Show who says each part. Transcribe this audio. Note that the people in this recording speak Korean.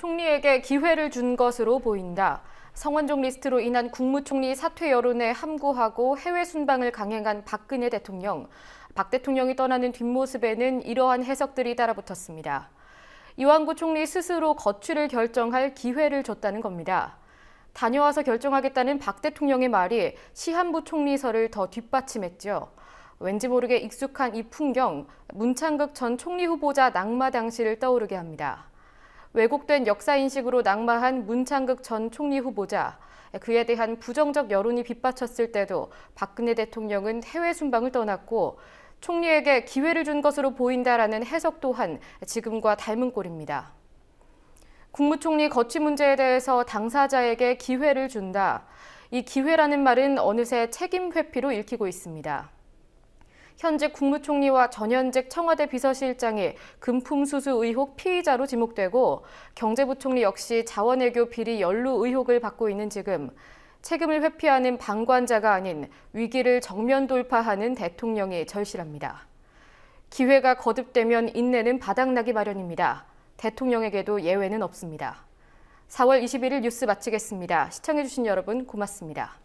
Speaker 1: 총리에게 기회를 준 것으로 보인다. 성원종 리스트로 인한 국무총리 사퇴 여론에 함구하고 해외 순방을 강행한 박근혜 대통령. 박 대통령이 떠나는 뒷모습에는 이러한 해석들이 따라붙었습니다. 이완구 총리 스스로 거취를 결정할 기회를 줬다는 겁니다. 다녀와서 결정하겠다는 박 대통령의 말이 시한부 총리설을 더 뒷받침했죠. 왠지 모르게 익숙한 이 풍경, 문창극 전 총리 후보자 낙마 당시를 떠오르게 합니다. 왜곡된 역사인식으로 낙마한 문창극 전 총리 후보자, 그에 대한 부정적 여론이 빗받쳤을 때도 박근혜 대통령은 해외 순방을 떠났고 총리에게 기회를 준 것으로 보인다라는 해석 또한 지금과 닮은 꼴입니다. 국무총리 거취 문제에 대해서 당사자에게 기회를 준다. 이 기회라는 말은 어느새 책임 회피로 읽히고 있습니다. 현직 국무총리와 전현직 청와대 비서실장이 금품수수 의혹 피의자로 지목되고 경제부총리 역시 자원외교 비리 연루 의혹을 받고 있는 지금 책임을 회피하는 방관자가 아닌 위기를 정면 돌파하는 대통령이 절실합니다. 기회가 거듭되면 인내는 바닥나기 마련입니다. 대통령에게도 예외는 없습니다. 4월 21일 뉴스 마치겠습니다. 시청해주신 여러분 고맙습니다.